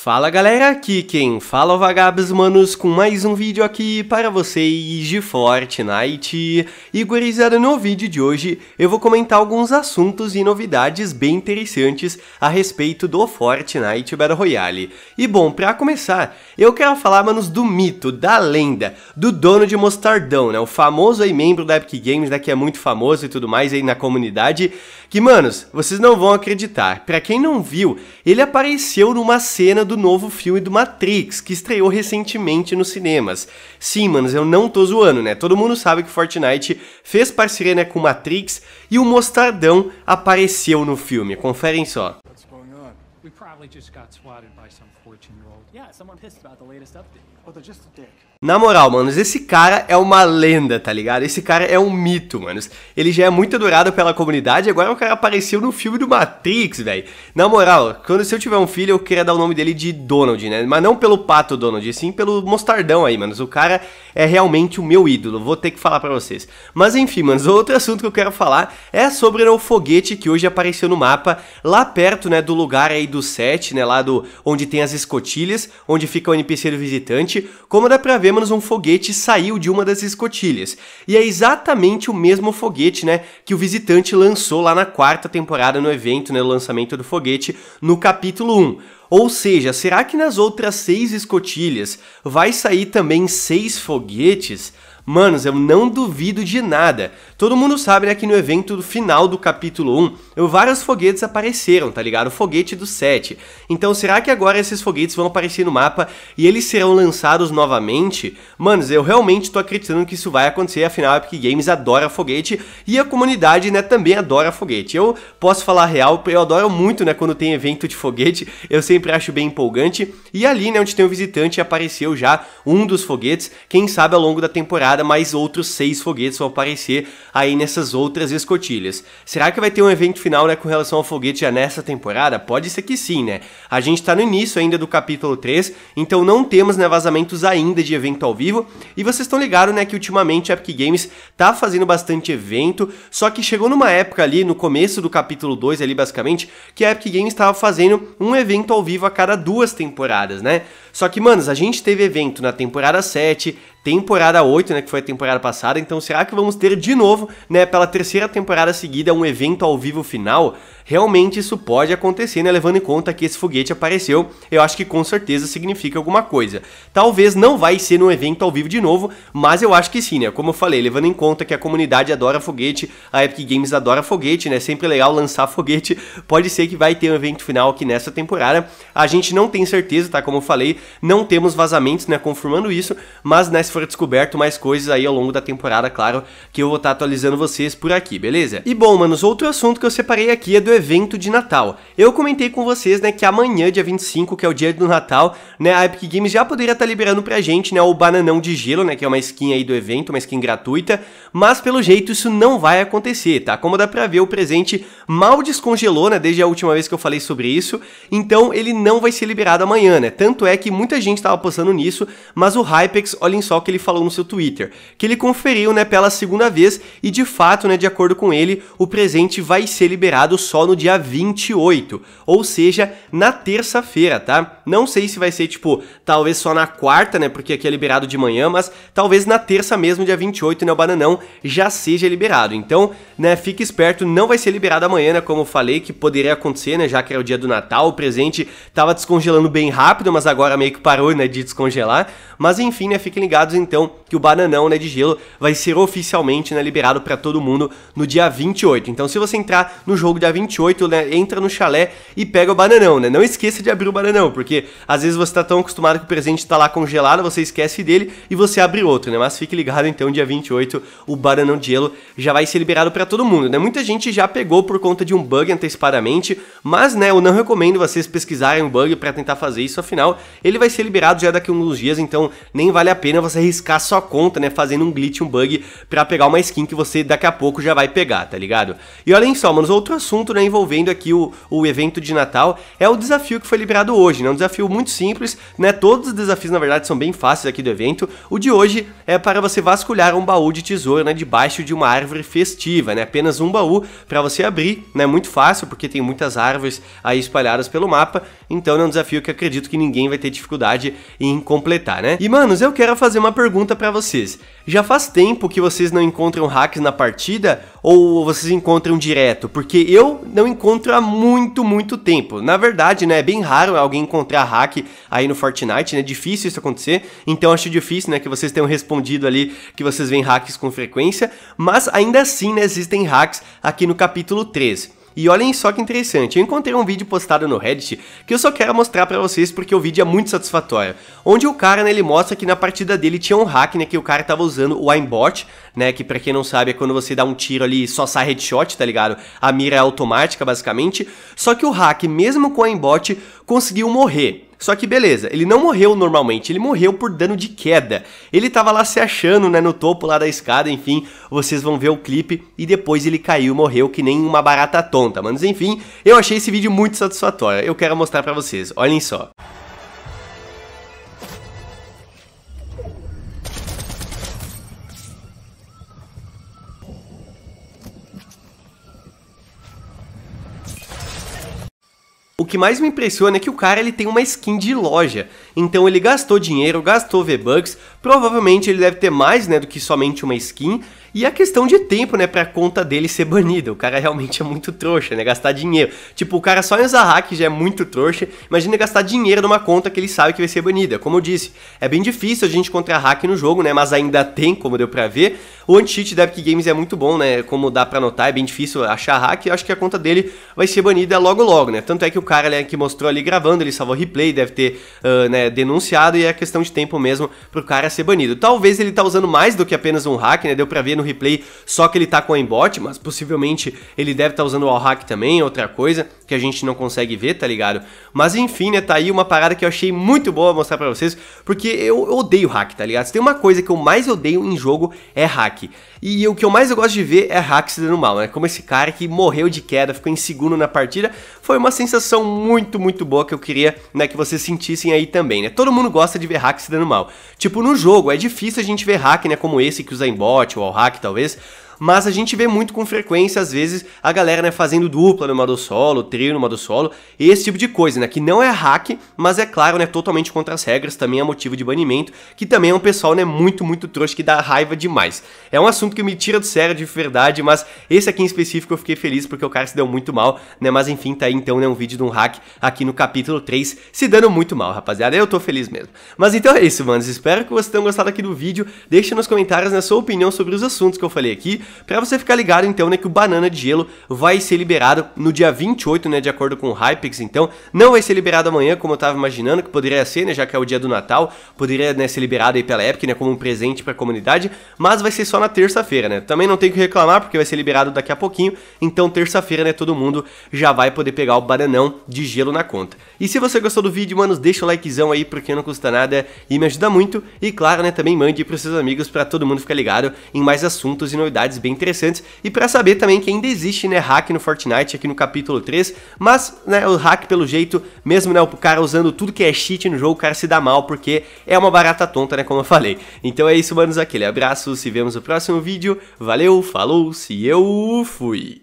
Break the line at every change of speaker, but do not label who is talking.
Fala galera, aqui quem fala é o Vagabos Manos com mais um vídeo aqui para vocês de Fortnite. E gurizada, no vídeo de hoje eu vou comentar alguns assuntos e novidades bem interessantes a respeito do Fortnite Battle Royale. E bom, para começar, eu quero falar, manos, do mito, da lenda, do dono de Mostardão, né? O famoso aí membro da Epic Games, né, que é muito famoso e tudo mais aí na comunidade, que, manos, vocês não vão acreditar. Para quem não viu, ele apareceu numa cena do novo filme do Matrix, que estreou recentemente nos cinemas. Sim, manos, eu não tô zoando, né? Todo mundo sabe que Fortnite fez parceria né, com Matrix e o Mostardão apareceu no filme. Conferem só. O que Oh, Na moral, manos, esse cara é uma lenda, tá ligado? Esse cara é um mito, manos. Ele já é muito adorado pela comunidade, agora o cara apareceu no filme do Matrix, velho. Na moral, quando se eu tiver um filho, eu queria dar o nome dele de Donald, né? Mas não pelo pato Donald, sim pelo mostardão aí, manos. O cara é realmente o meu ídolo, vou ter que falar para vocês. Mas enfim, manos, outro assunto que eu quero falar é sobre né, o foguete que hoje apareceu no mapa, lá perto, né, do lugar aí do céu set, né, lá do onde tem as escotilhas, onde fica o NPC do visitante, como dá pra ver, manos, um foguete saiu de uma das escotilhas. E é exatamente o mesmo foguete, né, que o visitante lançou lá na quarta temporada no evento, né, o lançamento do foguete no capítulo 1. Ou seja, será que nas outras seis escotilhas vai sair também seis foguetes? Manos, eu não duvido de nada. Todo mundo sabe, né, que no evento final do capítulo 1, eu, vários foguetes apareceram, tá ligado? O foguete do 7. Então, será que agora esses foguetes vão aparecer no mapa e eles serão lançados novamente? Manos, eu realmente tô acreditando que isso vai acontecer, afinal, a Epic Games adora foguete e a comunidade, né, também adora foguete. Eu posso falar real, eu adoro muito, né, quando tem evento de foguete, eu sempre acho bem empolgante. E ali, né, onde tem o um visitante, apareceu já um dos foguetes, quem sabe ao longo da temporada temporada, mais outros seis foguetes vão aparecer aí nessas outras escotilhas. Será que vai ter um evento final, né, com relação ao foguete já nessa temporada? Pode ser que sim, né? A gente tá no início ainda do capítulo 3, então não temos, né, vazamentos ainda de evento ao vivo, e vocês estão ligados, né, que ultimamente a Epic Games tá fazendo bastante evento, só que chegou numa época ali, no começo do capítulo 2 ali, basicamente, que a Epic Games estava fazendo um evento ao vivo a cada duas temporadas, né? Só que, manos, a gente teve evento na temporada 7, temporada 8, né, que foi a temporada passada. Então, será que vamos ter de novo, né, pela terceira temporada seguida, um evento ao vivo final? Realmente isso pode acontecer, né, levando em conta que esse foguete apareceu. Eu acho que com certeza significa alguma coisa. Talvez não vai ser num evento ao vivo de novo, mas eu acho que sim, né? Como eu falei, levando em conta que a comunidade adora foguete, a Epic Games adora foguete, né? Sempre legal lançar foguete. Pode ser que vai ter um evento final aqui nessa temporada. A gente não tem certeza, tá? Como eu falei, não temos vazamentos, né, confirmando isso, mas nessa né, for descoberto mais coisas aí ao longo da temporada, claro, que eu vou estar tá atualizando vocês por aqui, beleza? E bom, manos, outro assunto que eu separei aqui é do evento de Natal. Eu comentei com vocês, né, que amanhã, dia 25, que é o dia do Natal, né, a Epic Games já poderia estar tá liberando pra gente, né, o Bananão de Gelo, né, que é uma skin aí do evento, uma skin gratuita, mas pelo jeito isso não vai acontecer, tá? Como dá pra ver, o presente mal descongelou, né, desde a última vez que eu falei sobre isso, então ele não vai ser liberado amanhã, né? Tanto é que muita gente tava postando nisso, mas o Hypex, olhem só que ele falou no seu Twitter, que ele conferiu, né, pela segunda vez e de fato, né, de acordo com ele, o presente vai ser liberado só no dia 28, ou seja, na terça-feira, tá? Não sei se vai ser tipo, talvez só na quarta, né, porque aqui é liberado de manhã, mas talvez na terça mesmo, dia 28, né, o bananão já seja liberado. Então, né, fique esperto, não vai ser liberado amanhã, né, como eu falei que poderia acontecer, né, já que era o dia do Natal, o presente tava descongelando bem rápido, mas agora meio que parou, né, de descongelar. Mas enfim, né, fiquem ligados então que o bananão né, de gelo vai ser oficialmente né, liberado para todo mundo no dia 28. Então se você entrar no jogo dia 28, né, entra no chalé e pega o bananão, né? Não esqueça de abrir o bananão, porque às vezes você está tão acostumado que o presente está lá congelado, você esquece dele e você abre outro, né? Mas fique ligado então, dia 28, o bananão de gelo já vai ser liberado para todo mundo, né? Muita gente já pegou por conta de um bug antecipadamente, mas né, eu não recomendo vocês pesquisarem o um bug para tentar fazer isso, afinal, ele vai ser liberado já daqui a uns dias, então nem vale a pena você você arriscar sua conta, né, fazendo um glitch, um bug para pegar uma skin que você daqui a pouco já vai pegar, tá ligado? E olhem só, mano, outro assunto, né, envolvendo aqui o, o evento de Natal é o desafio que foi liberado hoje, né, um desafio muito simples, né, todos os desafios, na verdade, são bem fáceis aqui do evento, o de hoje é para você vasculhar um baú de tesouro, né, debaixo de uma árvore festiva, né, apenas um baú para você abrir, né, muito fácil, porque tem muitas árvores aí espalhadas pelo mapa, então é um desafio que acredito que ninguém vai ter dificuldade em completar, né? E, manos, eu quero fazer uma uma pergunta para vocês. Já faz tempo que vocês não encontram hacks na partida ou vocês encontram direto? Porque eu não encontro há muito, muito tempo. Na verdade, né, é bem raro alguém encontrar hack aí no Fortnite, né? É difícil isso acontecer. Então acho difícil, né, que vocês tenham respondido ali que vocês veem hacks com frequência, mas ainda assim, né, existem hacks aqui no capítulo 13. E olhem só que interessante, eu encontrei um vídeo postado no Reddit que eu só quero mostrar para vocês porque o vídeo é muito satisfatório. Onde o cara, né, ele mostra que na partida dele tinha um hack, né, que o cara tava usando o aimbot, né, que para quem não sabe é quando você dá um tiro ali e só sai headshot, tá ligado? A mira é automática basicamente, só que o hack, mesmo com o aimbot, conseguiu morrer. Só que beleza, ele não morreu normalmente, ele morreu por dano de queda. Ele tava lá se achando, né, no topo lá da escada, enfim, vocês vão ver o clipe e depois ele caiu, morreu que nem uma barata tonta, mas enfim, eu achei esse vídeo muito satisfatório. Eu quero mostrar para vocês. Olhem só. O que mais me impressiona é que o cara ele tem uma skin de loja. Então ele gastou dinheiro, gastou V-Bucks Provavelmente ele deve ter mais, né, do que somente uma skin. E a questão de tempo, né, pra conta dele ser banida. O cara realmente é muito trouxa, né, gastar dinheiro. Tipo, o cara só em usar hack já é muito trouxa. Imagina gastar dinheiro numa conta que ele sabe que vai ser banida. Como eu disse, é bem difícil a gente encontrar hack no jogo, né, mas ainda tem, como deu pra ver. O anti-cheat da Epic Games é muito bom, né, como dá pra notar, é bem difícil achar hack. Eu acho que a conta dele vai ser banida logo logo, né. Tanto é que o cara né, que mostrou ali gravando, ele salvou replay, deve ter, uh, né, denunciado. E é questão de tempo mesmo pro cara ser banido. Talvez ele tá usando mais do que apenas um hack, né? Deu pra ver no replay só que ele tá com a embote, mas possivelmente ele deve estar tá usando o all hack também, outra coisa que a gente não consegue ver, tá ligado? Mas enfim, né, tá aí uma parada que eu achei muito boa mostrar pra vocês, porque eu, eu odeio hack, tá ligado? Se tem uma coisa que eu mais odeio em jogo é hack. E o que eu mais gosto de ver é hack se dando mal, né? Como esse cara que morreu de queda, ficou em segundo na partida, foi uma sensação muito, muito boa que eu queria, né, que vocês sentissem aí também, né? Todo mundo gosta de ver hack se dando mal. Tipo, no jogo. É difícil a gente ver hack, né, como esse que usa em bot ou hack talvez, mas a gente vê muito com frequência, às vezes, a galera né, fazendo dupla no modo solo, trio no modo solo, esse tipo de coisa, né? Que não é hack, mas é claro, né? Totalmente contra as regras, também é motivo de banimento, que também é um pessoal, né? Muito, muito trouxa, que dá raiva demais. É um assunto que me tira do sério de verdade, mas esse aqui em específico eu fiquei feliz porque o cara se deu muito mal, né? Mas enfim, tá aí então, né? Um vídeo de um hack aqui no capítulo 3, se dando muito mal, rapaziada. Eu tô feliz mesmo. Mas então é isso, manos. Espero que vocês tenham gostado aqui do vídeo. Deixe nos comentários, né? Sua opinião sobre os assuntos que eu falei aqui para você ficar ligado então, né, que o Banana de Gelo vai ser liberado no dia 28, né, de acordo com o Hypex. então, não vai ser liberado amanhã, como eu estava imaginando que poderia ser, né, já que é o dia do Natal, poderia, né, ser liberado aí pela Epic, né, como um presente para a comunidade, mas vai ser só na terça-feira, né? Também não tem que reclamar porque vai ser liberado daqui a pouquinho, então terça-feira, né, todo mundo já vai poder pegar o Bananão de Gelo na conta. E se você gostou do vídeo, manos, deixa o likezão aí porque não custa nada e me ajuda muito e claro, né, também mande para seus amigos para todo mundo ficar ligado em mais assuntos e novidades bem interessantes e para saber também que ainda existe, né, hack no Fortnite aqui no capítulo 3, mas, né, o hack pelo jeito, mesmo, né, o cara usando tudo que é cheat no jogo, o cara se dá mal porque é uma barata tonta, né, como eu falei. Então é isso, manos, aquele abraço, se vemos no próximo vídeo, valeu, falou, se eu fui!